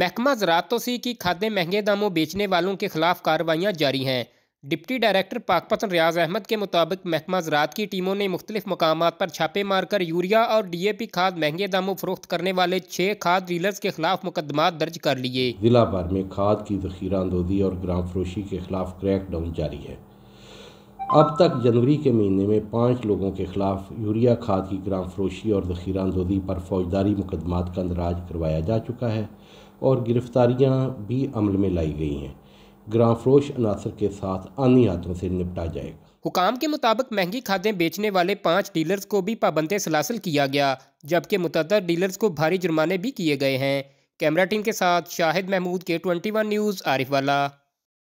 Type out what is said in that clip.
महकमा तो सी कि खादे महंगे दामों बेचने वालों के खिलाफ कार्रवाइयाँ जारी हैं डिप्टी डायरेक्टर पाकपतन रियाज अहमद के मुताबिक महकमा ज़रात की टीमों ने मुख्तलिफ मकाम पर छापे मारकर यूरिया और डी ए पी खाद महंगे दामों फरोख्त करने वाले छः खाद डीलर्स के खिलाफ मुकदमा दर्ज कर लिए जिला भर में खाद की जखीरा अंदोजी और ग्राम फरोशी के खिलाफ क्रैक डाउन जारी है अब तक जनवरी के महीने में पाँच लोगों के खिलाफ यूरिया खाद की ग्राम फरोशी और जखीरा अंदोजी पर फौजदारी मुकदमात का अंदराज करवाया जा चुका है और गिरफ्तारियाँ भी अमल में लाई गई हैं ग्राम फरोश अनासर के साथ आनी हाथों से निपटा जाएगा हुकाम के मुताबिक महंगी खादें बेचने वाले पाँच डीलर्स को भी पाबंदे सलासल किया गया जबकि मुतर डीलर्स को भारी जुर्माने भी किए गए हैं कैमरा टीम के साथ शाहिद महमूद के ट्वेंटी न्यूज़ आरिफ वाला